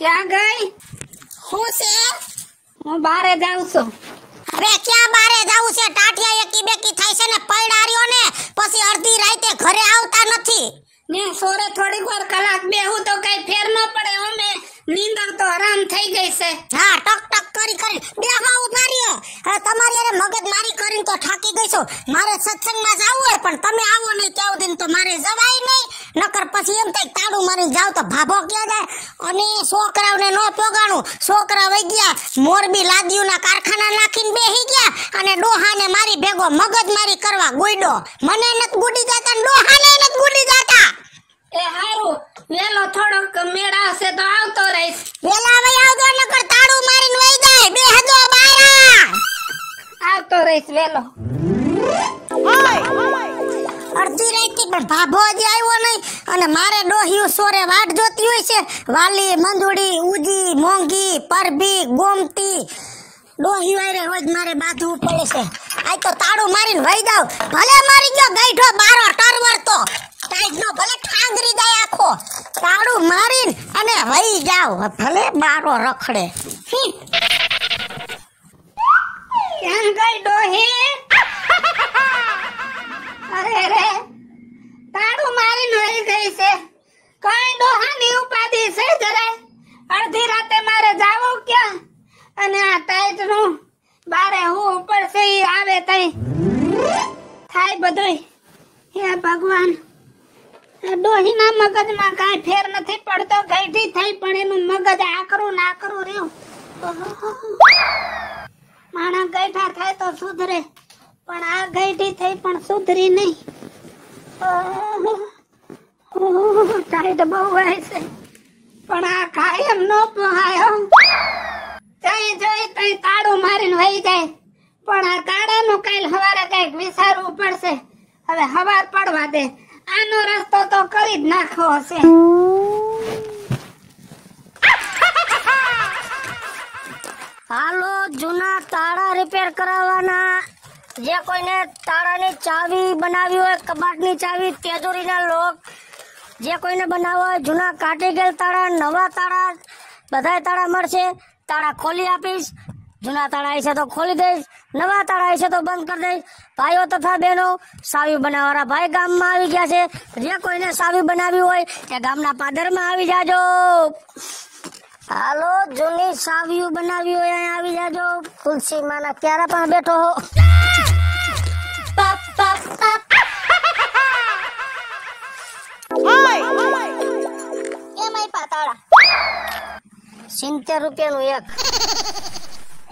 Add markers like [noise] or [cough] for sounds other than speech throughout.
ક્યાં ગઈ હું છે હું બારે જાઉં છું અરે ક્યાં બારે જાઉં છે ટાટિયા એકી બેકી થાય છે ને પૈડારીઓ ને પછી અડધી રાતે ઘરે આવતા નથી ને સોરે થોડીક વાર કલાક બે હું તો કઈ ફેર ન પડે અમે નીંદર તો હરામ થઈ ગઈ છે હા ટક ટક કરી કરી બેહવા ઉભા રહ્યો તમારી અરે મગજ મારી કરીને તો થાકી ગઈ છું મારે સત્સંગમાં જવું હોય પણ તમે આવો નહીં ત્યાં સુધી તો મારે જવાય નહીં નકર પછી એમ થાય તાળું મારી જાવ તો ભાભો ક્યાં જાય અને છોકરાઓને ન પોગાણું છોકરા વઈ ગયા મોરબી લાદીઓના કારખાના નાખીને બેહી ગયા અને ડોહાને મારી ભેગો મગજ મારી કરવા ગુઈડો મને નથી ગુડી જાતા ડોહાને નથી ગુડી જાતા એ હારું વેલો થોડોક મેળા હશે તો આવતો રહીશ વેલા હવે આવજો નકર તાળું મારીને વઈ જાય બે હદો બારા આવતો રહીશ વેલો અડધી રાઈતી પણ ભાભો હજી આવ્યો નહીં અને મારે ડોહ્યું સોરે વાટ જોતી હોય છે વાલી મંદુડી ઉજી મોંઘી પરભી ગોમતી ડોહી વાયરે રોજ મારે બાંધવું પડે છે આજ તો તાળું મારીને વઈ જાવ ભલે મારી ગયો ગઈઠો બારો ટરવર તો ટાઈટ ભલે ઠાંગરી જાય આખો તાળું મારીને અને વહી જાવ ભલે મારો રખડે ક્યાં ગઈ ડોહી અરે રે તાળું મારીને વહી ગઈ છે કઈ ડોહાની ઉપાધી છે જરાય અડધી રાતે મારે જાવું ક્યાં અને આ ટાઈટ નું બારે હું ઉપર છે આવે તઈ થાય બધું હે ભગવાન ડોહીના મગજમાં કાંઈ ફેર નથી પડતો ગઈઠી થઈ પણ એનું મગજ આકરું નાકરું રહ્યું માણા ગઈઠા થાય તો સુધરે પણ આ ગઈઠી થઈ પણ સુધરી નહીં ટાઈટ બહુ હોય છે પણ આ કાયમ નો પહાયો જઈ જોઈ તઈ તાળું મારીને વહી જાય પણ આ તાળાનું કાલ હવારે કઈક વિસારવું પડશે હવે હવાર પડવા દે આનો રસ્તો તો કરી જ નાખો હશે હાલો જૂના તાળા રિપેર કરાવવાના જે કોઈને તાળાની ચાવી બનાવી હોય કબાટની ચાવી તેજોરીના લોક જે કોઈને બનાવવા હોય જૂના કાઢી ગયેલ તાળા નવા તાળા બધા તાળા મળશે તાળા ખોલી આપીશ જૂના તાળા છે તો ખોલી દઈશ નવા તાળા છે તો બંધ કરી દઈશ ભાઈઓ તથા બહેનો સાવી બનાવવાળા ભાઈ ગામમાં આવી ગયા છે જે કોઈને સાવી બનાવી હોય એ ગામના પાદરમાં આવી જાજો હાલો જૂની સાવીઓ બનાવી હોય અહીંયા આવી જાજો તુલસી માના ક્યારે પણ બેઠો હો સિત્તેર રૂપિયાનું એક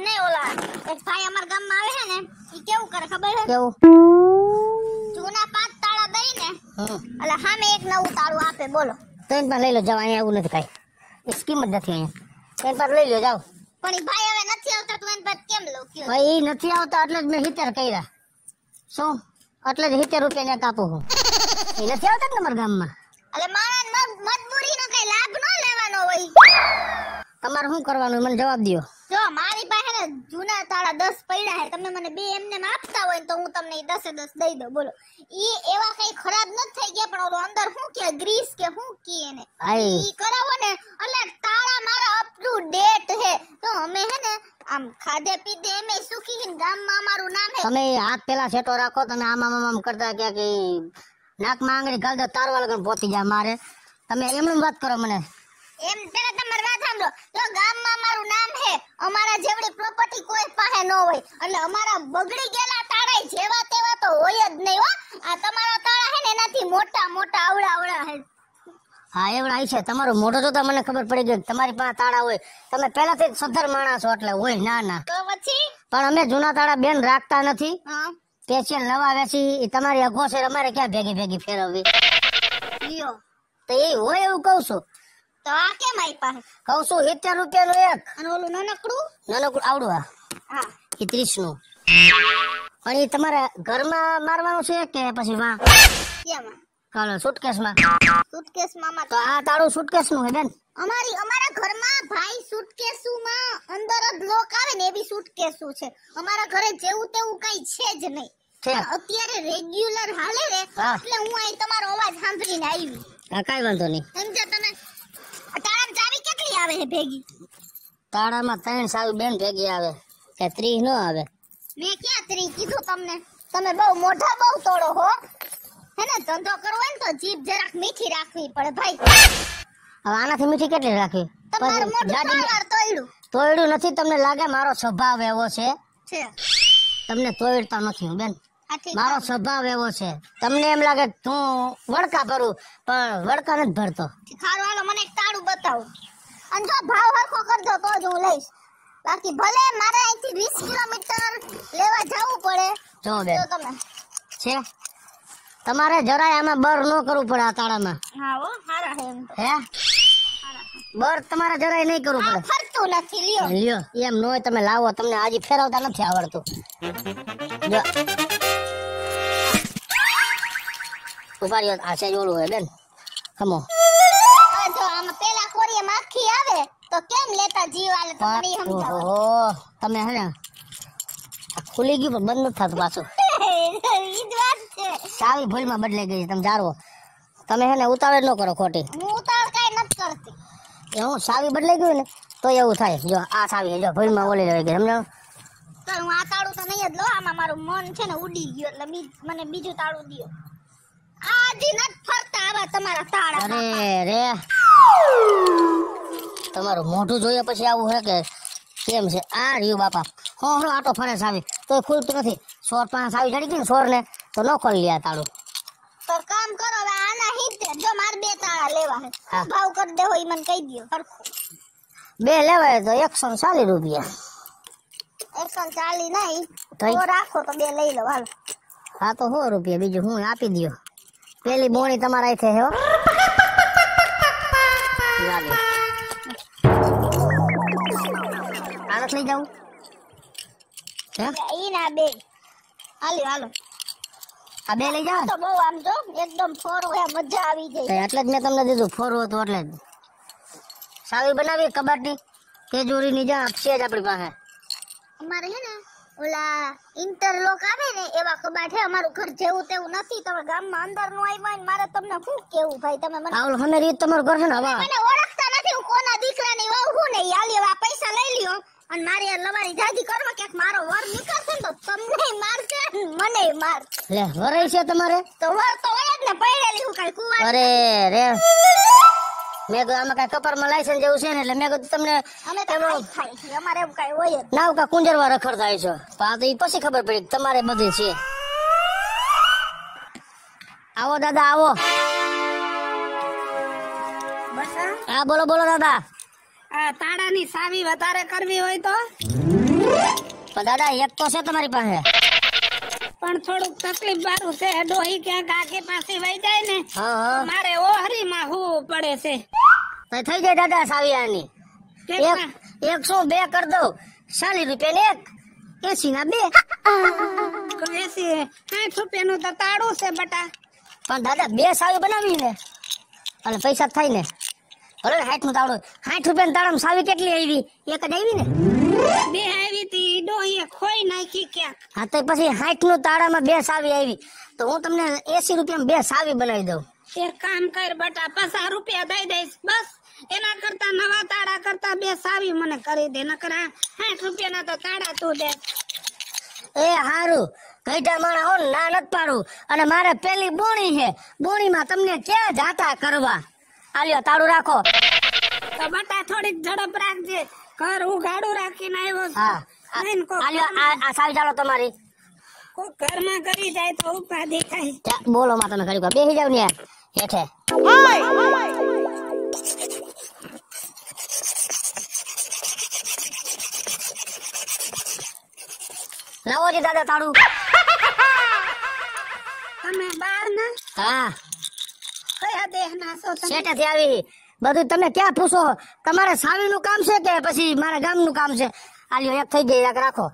પણ ઓલા એક ભાઈ અમારા ગામમાં આવે છે ને એ કેવું કરે ખબર છે કેવું જૂના પાંચ તાળા દઈને એટલે હામે એક નવું તાળું આપે બોલો ટ્રેન પર લઈ લો જાવ અહીંયા એવું નથી એ સ્કીમ જ નથી અહીંયા ટ્રેન પર લઈ લો જાવ પણ એ ભાઈ હવે નથી આવતા તો એને પર કેમ લો કે ભાઈ એ નથી આવતા એટલે જ મેં હિતર કર્યા શું એટલે જ હિતેર રૂપિયા ને કાપું હું એ નથી આવતા તમારા ગામમાં એટલે મારા મજબૂરી નો કઈ લાભ ન લેવાનો હોય તમારે શું કરવાનું મને જવાબ દો જો મારી પાસે ને જૂના તાળા દસ પડ્યા છે તમે મને બે એમને આપતા હોય તો હું તમને દસે દસ દઈ દઉં બોલો ઈ એવા કઈ ખરાબ નથી થઈ ગયા પણ ઓલો અંદર શું કે ગ્રીસ કે શું કે એને ઈ કરાવો ને એટલે તાળા મારા અપ ટુ ડેટ છે તો અમે હે ને આમ ખાધે પીધે એમે સુખી ગામમાં અમારું નામ હે તમે હાથ પેલા સેટો રાખો તમે આમ આમ આમ કરતા ક્યાં કે નાક માં આંગળી ગાલ દો તારવા લગન પહોંચી જાય મારે તમે એમનું વાત કરો મને એમ પેલા તમારી વાત સાંભળો જો ગામમાં અમારું નામ છે અમારા જેવડી પ્રોપર્ટી કોઈ પાસે ન હોય એટલે અમારા બગડી ગયેલા તાળા જેવા તેવા તો હોય જ નહીં હો આ તમારા તાળા છે ને એનાથી મોટા મોટા આવડા આવડા છે હા એવડા છે તમારો મોટો જોતા મને ખબર પડી ગઈ તમારી પાસે તાળા હોય તમે પહેલાથી સદ્ધર માણસ છો એટલે હોય ના ના તો પછી પણ અમે જૂના તાળા બેન રાખતા નથી સ્પેશિયલ નવા વેસી તમારી અઘોસેર અમારે ક્યાં ભેગી ભેગી ફેરવવી તો એ હોય એવું કહું છું તો આ કેમ આપ્યા કહું છું સિત્તેર રૂપિયા નું એક અને ઓલું નાનકડું નાનકડું આવડું હા એ ત્રીસ નું પણ એ તમારા ઘરમાં મારવાનું છે કે પછી વાં કાલો સુટકેસમાં સુટકેસમાં તો આ તારું સુટકેસ નું હે બેન અમારી અમારા ઘરમાં ભાઈ સુટકેસુમાં અંદર જ લોક આવે ને એવી સુટકેસુ છે અમારા ઘરે જેવું તેવું કઈ છે જ નહીં અત્યારે રેગ્યુલર હાલે ને એટલે હું અહીં તમારો અવાજ સાંભળીને આવી હા કાઈ વાંધો નહીં સમજ્યા તમે તાળામાં ચાવી કેટલી આવે છે ભેગી તાળામાં ત્રણ સાવી બેન ભેગી આવે કે ત્રીસ નો આવે મેં ક્યાં ત્રીસ કીધું તમને તમે બહુ મોઢા બહુ તોડો હો હે ને ધંધો કરવો હોય ને તો જીભ જરાક મીઠી રાખવી પડે ભાઈ હવે આનાથી મીઠી કેટલી રાખવી તમારું મોઢું વાર તોયડું તોડ્યું નથી તમને લાગે મારો સ્વભાવ એવો છે તમને તોડતા નથી બેન મારો સ્વભાવ એવો છે તમને એમ લાગે તું વડકા ભરું પણ વડકા નથી ભરતો સારું હાલો મને એક તાળું બતાવો અને જો ભાવ હરખો કરજો તો જ હું લઈશ બાકી ભલે મારે અહીંથી વીસ કિલોમીટર લેવા જવું પડે જો બે છે તમારે જરાય આમાં બર ન કરવું પડે આ તાળામાં હા ઓ સારા છે હે બર તમારે જરાય નહીં કરવું પડે ફરતું નથી લ્યો લ્યો એમ ન તમે લાવો તમને આજે ફેરવતા નથી આવડતું જો ઉભારીઓ આ સેજ ઓલું હોય બેન હમો જો આમાં પેલા કોરીએ માખી આવે તો કેમ લેતા જીવ આલે તો મને સમજાવો ઓહો તમે હે ને ખુલી ગયું પણ બંધ થતું પાછું ચાવી [laughs] ભૂલમાં બદલાઈ ગઈ તમે જાળવો તમે હે ને ઉતાવળ ન કરો ખોટી હું ઉતાવળ કઈ નથી કરતી એ હું ચાવી બદલાઈ ગયું ને તો એવું થાય જો આ ચાવી જો ભૂલમાં ઓલી લઈ ગઈ સમજાવ તો હું આ તાળું તો નહીં જ લો આમાં મારું મન છે ને ઉડી ગયું એટલે મને બીજું તાળું દિયો આજી તમારું મોઢું જોઈએ પછી આવું હે કે કેમ છે આ રહ્યું બાપા હું હો આટો ફરે સાવી તો ખુલતું નથી સોર પાસે આવી ચડી ગઈ સોર ને તો ન ખોલી લ્યા તાળું તો કામ કરો હવે આના હિતે જો માર બે તાળા લેવા હે ભાવ કરી દે હોય મને કહી દયો સરખું બે લેવાય તો એકસો ને ચાલીસ રૂપિયા એકસો ને ચાલીસ નહીં રાખો તો બે લઈ લો હાલ હા તો હો રૂપિયા બીજું હું આપી દયો પેલી બોણી તમારા છે હો આળસ લઈ જાઉં ઈ ના બે હાલો હાલો આ બે લઈ જાવ તો બહુ આમ તો એકદમ ફોરું હે મજા આવી જાય એટલે જ મેં તમને દીધું ફોરું હતું એટલે જ સારી બનાવી કબાટની તેજોરી ની જા છે જ આપણી પાસે અમારે હે ને ઓલા ઇન્ટરલોક આવે ને એવા કબાટ હે અમારું ઘર જેવું તેવું નથી તમે ગામમાં અંદર નું આવ્યા ને મારે તમને શું કેવું ભાઈ તમે મને આવું હમે રીત તમારું ઘર છે ને હવા મને ઓળખતા નથી હું કોના દીકરાની વહુ હું ને યાલી આ પૈસા લઈ લ્યો અને મારી લવારી જાજી કરવા કે મારો વર નીકળશે ને તો તમને મારશે મને માર લે વરાય છે તમારે તો વર તો હોય જ ને પડેલી હું કાઈ કુવા અરે રે મેં કીધું આમાં કઈ કપારમાં લાયસન્સ જેવું છે ને એટલે મેં કીધું તમને અમારે એવું કઈ હોય ના કા કુંજરમાં રખડતા છો પછી ખબર પડી તમારે બધી છે આવો દાદા આવો હા બોલો બોલો દાદા તાળાની સાવી વધારે કરવી હોય તો પણ દાદા એક તો છે તમારી પાસે પણ થોડુંક તકલીફ વાળું છે ડોહી ક્યાંક આગે પાસે વહી જાય ને મારે ઓહરીમાં હોવું પડે છે તો થઈ જાય દાદા સાવિયાની એકસો બે કર ચાલીસ રૂપિયા ને એક એસી ના બે એસી સાઠ રૂપિયા નું તો તાળું છે બટા પણ દાદા બે સાવી બનાવી ને અને પૈસા થાય ને ભલે સાઠ નું તાળું સાઠ રૂપિયા તાળા સાવી કેટલી આવી એક જ આવી ને બે આવી તી ડોહીએ ખોઈ નાખી ક્યાંક હા તો પછી સાઠ નું તાળા માં બે સાવી આવી તો હું તમને એસી રૂપિયા બે સાવી બનાવી દઉં એક કામ કર બટા પચાસ રૂપિયા દઈ દઈશ બસ એના કરતા નવા તાળા કરતા બે સાવી મને કરી દે નકર સાઠ રૂપિયાના તો તાળા તું દે એ હારું ગઈઢા માણા હો ના નત પાડું અને મારે પેલી બોણી છે બોણીમાં તમને ક્યાં જાતા કરવા આલ્યો તાળું રાખો તો બટા થોડીક ઝડપ રાખજે ઘર હું ગાડું રાખીને આવ્યો હા આલ્યો આ આ સાવી ચાલો તમારી ઘરમાં કરી જાય તો ઉપાધિ થાય બોલો માતાને કરી બેસી જાવ ને હેઠે હાય લાવો જે દાદા તાળું [laughs] તમે બાર ના હા કયા દેહ ના તમે શેઠે આવી બધું તમે ક્યાં પૂછો તમારે સાવી નું કામ છે કે પછી મારા ગામ નું કામ છે આલ્યો એક થઈ ગઈ એક રાખો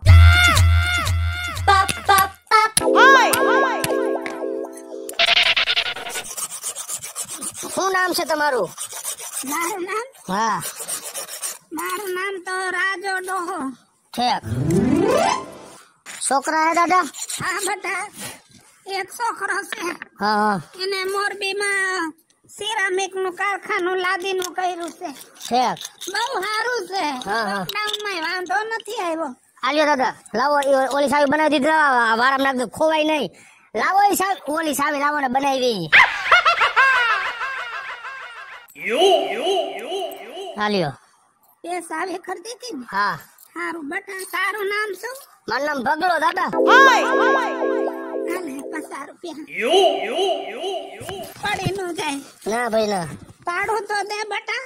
શું નામ છે તમારું મારું નામ હા મારું નામ તો રાજો ડોહો ઠેક છોકરા હે દાદા હા બધા એક છોકરો છે હા એને મોરબીમાં સિરામિક નું કારખાનું લાદી નું કર્યું છે છે બહુ સારું છે લોકડાઉન માં વાંધો નથી આવ્યો આલ્યો દાદા લાવો ઓલી સાવી બનાવી દીધી વારામ નાખ ખોવાય નહીં લાવો એ સાવી ઓલી સાવી લાવો ને બનાવી આલ્યો એ સાવી ખરીદી હતી હા હારું બટા તારું નામ શું મારું નામ ભગલો દાદા ના ભાઈ ના પાડું તો દે બટા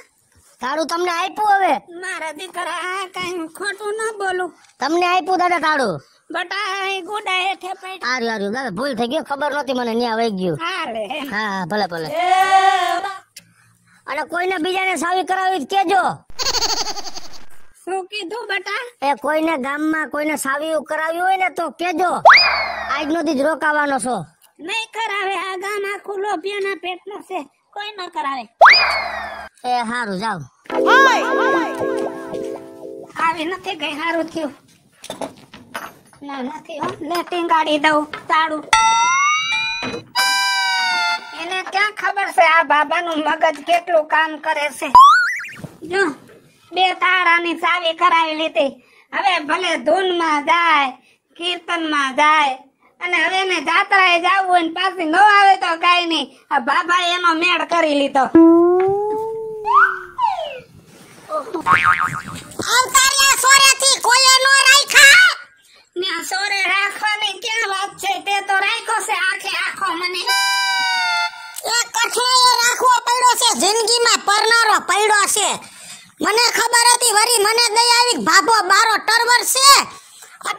તાળું તમને આપ્યું હવે મારા દીકરા કઈ ખોટું ના બોલું તમને આપ્યું દાદા તાળું બટા ગોડા હેઠે પડ આરું આરું દાદા ભૂલ થઈ ગયો ખબર નહોતી મને ન્યા વહી ગયું હાલે હા ભલે ભલે અને કોઈને બીજાને સાવી કરાવી કેજો કોઈને ગામમાં કોઈને સાવિયું કરાવ્યું હોય ને તો કેજો આજ નો દીજ રોકાવાનો છો નહીં કરાવે આ ગામ આખું લોભિયાના પેટનો છે કોઈ ન કરાવે એ હારું જાવ આવી નથી ગઈ હારું થયું એને ક્યાં ખબર છે આ બાબા નું મગજ કેટલું કામ કરે છે જો બે તારાની ચાવી કરાવી લીધી હવે ભલે ધૂનમાં જાય કીર્તનમાં જાય અને હવે એને જાત્રાએ જવું હોય પાછી ન આવે તો કાઈ નહીં બાબા એનો મેળ કરી લીધો સોરે રાખવાની ક્યાં વાત છે તે તો રાખ્યો છે આખે આખો મને રાખવો પડ્યો છે જિંદગીમાં પરનારો પડ્યો છે મને ખબર હતી વરી મને દઈ આવી ભાભો બારો ટરવર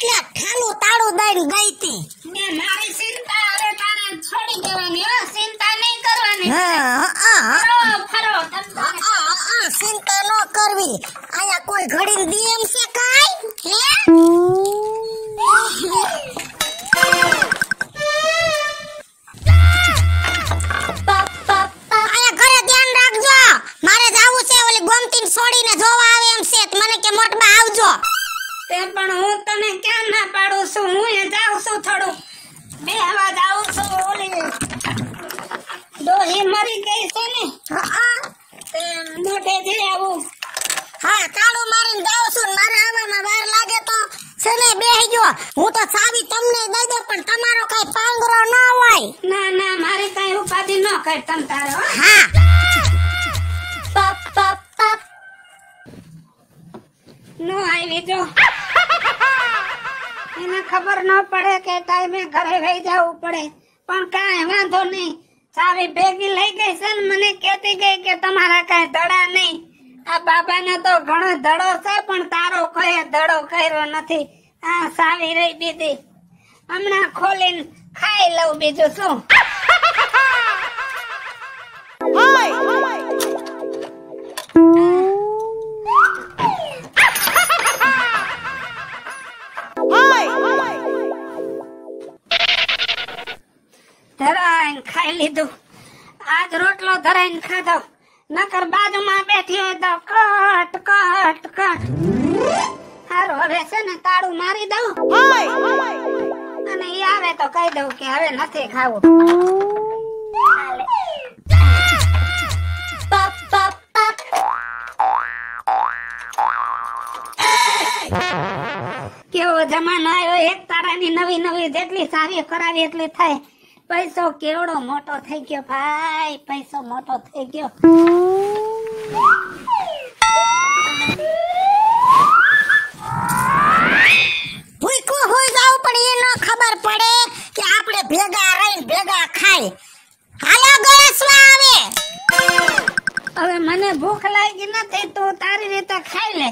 છે એટલે ઠાલું તાળું દઈને ગઈ હતી ને મારી ચિંતા હવે તારે છોડી દેવાની હો ચિંતા નહીં કરવાની હા હા ફરો ફરો ચિંતા ન કરવી આયા કોઈ ઘડી દીએમ હા તાળું મારીને જાઉં છું મારે આવવામાં વાર લાગે તો સને બેહી ગયો હું તો ચાવી તમને દઈ દઉં પણ તમારો કઈ પાંગરો ન હોય ના ના મારે કઈ ઉપાધિ ન કર તમ તારો હા પપ નો આવી જો એને ખબર ન પડે કે ટાઈમે ઘરે વહી જવું પડે પણ કાંઈ વાંધો નહીં સારી ભેગી લઈ ગઈ છે મને કહેતી ગઈ કે તમારા કાંઈ ધડા નહીં આ બાબાને તો ઘણો ધડો છે પણ તારો કોઈ ધડો કર્યો નથી આ સાવી રહી બીજી હમણાં ખોલીને ખાઈ લઉં બીજું શું ધરાઈને ખાઈ લીધું આજ રોટલો ધરાઈને ખાધો નકર બાજુમાં બેઠી હોય તો કટ કટ કટ હારો હવે છે ને તાળું મારી દઉં અને એ આવે તો કહી દઉં કે હવે નથી ખાવું કેવો જમાનો આવ્યો એક તારાની નવી નવી જેટલી સારી કરાવી એટલી થાય પૈસો કેવડો મોટો થઈ ગયો ભાઈ પૈસો મોટો થઈ ગયો ભૂખો હોઈ એ ન ખબર પડે કે આપણે ભેગા રહીને ભેગા ખાય હાલો ગોરસવા આવે હવે મને ભૂખ લાગી નથી તું તારી રીતે ખાઈ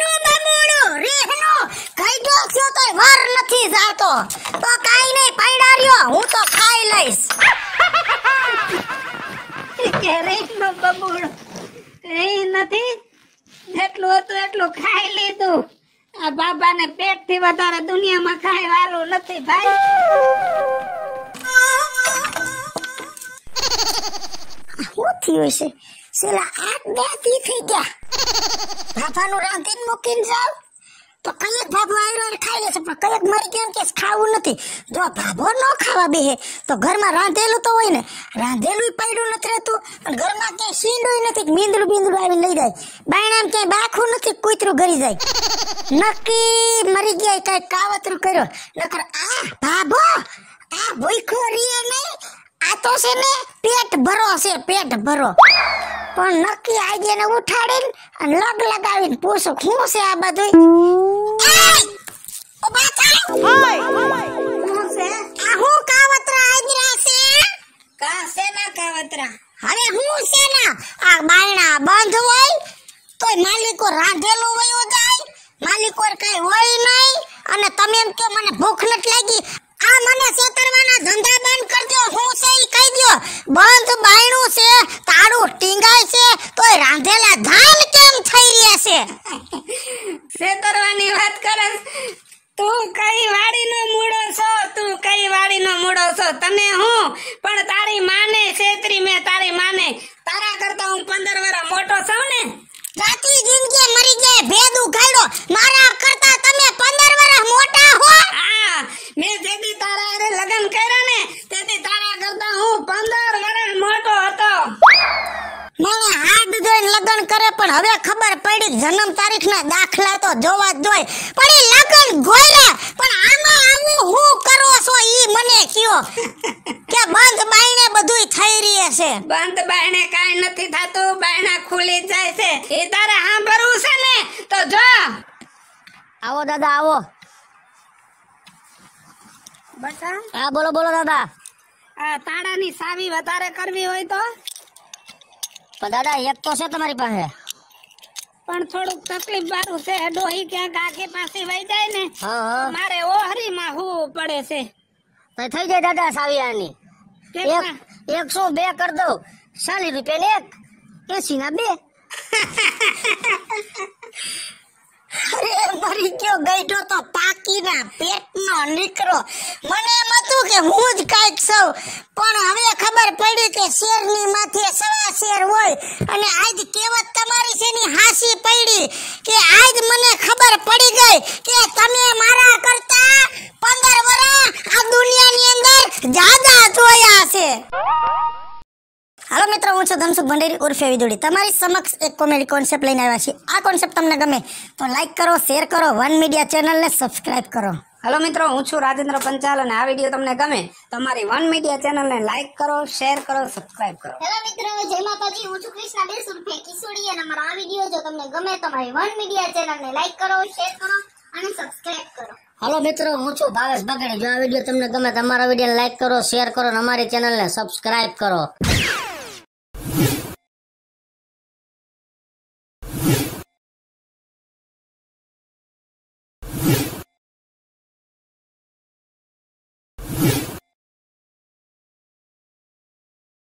લે પીડો તો વાર નથી જાતો તો કાઈ નહીં પાડાર્યો હું તો ખાઈ લઈશ કેરેટનો બબૂડો કઈ નથી જેટલું હતું એટલું ખાઈ લીધું આ પેટ થી વધારે દુનિયામાં ખાઈ વાલું નથી ભાઈ શું થયું છે સેલા આઠ બે થી થઈ ગયા બાપાનું રાંધીને મૂકીને જાવ તો કઈક ભાભો આવ્યો અને ખાઈ લેશે પણ કઈક મરી ગયો કે ખાવું નથી જો ભાભો ન ખાવા બેહે તો ઘરમાં રાંધેલું તો હોય ને રાંધેલું પડ્યું નથી રહેતું અને ઘરમાં ક્યાંય શીંડું નથી મીંદડું બીંદડું આવી લઈ જાય બાયણામ ક્યાંય બાખું નથી કુતરું ઘરી જાય નક્કી મરી ગયા કઈ કાવતરું કર્યો નકર આ ભાભો આ ભૂખો રીએ નહીં આ તો છે ને પેટ ભરો છે પેટ ભરો પણ નક્કી આજે ને ઉઠાડીને લગ લગાવીને પૂછો શું છે આ બધું મને હું પણ તારી માને છેતરી મેં તારી માને તારા કરતા હું પંદર વરા મોટો છું ને જાતી જિંદગી મરી જાય ભેદ ઉઘાડો મારા કરે પણ હવે ખબર પડી જન્મ તારીખના દાખલા તો જોવા જ પણ એ લગન ગોયરા પણ આમાં આવું હું કરો છો ઈ મને કયો કે બંધ બાયણે બધું થઈ રહી છે બંધ બાયણે કાઈ નથી થાતું બાયણા ખુલી જાય છે એ તારે સાંભળવું છે ને તો જો આવો દાદા આવો બટા હા બોલો બોલો દાદા તાળાની સાવી વધારે કરવી હોય તો દાદા એક તો છે તમારી પાસે પણ થોડુંક તકલીફ વાળું છે ડોહી ક્યાંક આખી પાસે વહી જાય ને મારે ઓહરી માં હોવું પડે છે થઈ જાય દાદા સાવિયાની એકસો બે કર દઉં ચાલીસ રૂપિયા એક એસી ના બે અરે મરી ગયો ગઈડો તો પાકીના પેટનો નીકળો મને એમ હતું કે હું જ કાંઈક સૌ પણ હવે ખબર પડી કે શેરની માથે સવા શેર હોય અને આજ કહેવત તમારી શેની હાસી પડી કે આજ મને ખબર પડી ગઈ કે તમે મારા કરતા પંદર વર્ષ આ દુનિયાની અંદર જાદા જોયા છે હાલો મિત્રો હું છું ધનસુખ ભંડેરી ઉર્ફે વિદુડી તમારી સમક્ષ એક કોમેડી કોન્સેપ્ટ લઈને આવ્યા છીએ આ કોન્સેપ્ટ તમને ગમે તો લાઈક કરો શેર કરો વન મીડિયા ચેનલને સબસ્ક્રાઈબ કરો હલો મિત્રો હું છું રાજેન્દ્ર પંચાલ અને આ વિડીયો તમને ગમે તમારી વન મીડિયા ચેનલને લાઈક કરો શેર કરો સબસ્ક્રાઇબ કરો હેલો મિત્રો જય માતાજી હું છું કૃષ્ણા બેસુર ફે કિશોરી અને મારો આ વિડીયો જો તમને ગમે તમારી વન મીડિયા ચેનલ ને લાઈક કરો શેર કરો અને સબસ્ક્રાઇબ કરો હલો મિત્રો હું છું ભાવેશ બગડે જો આ વિડીયો તમને ગમે તમારા વિડીયો લાઈક કરો શેર કરો અને અમારી ને સબસ્ક્રાઇબ કરો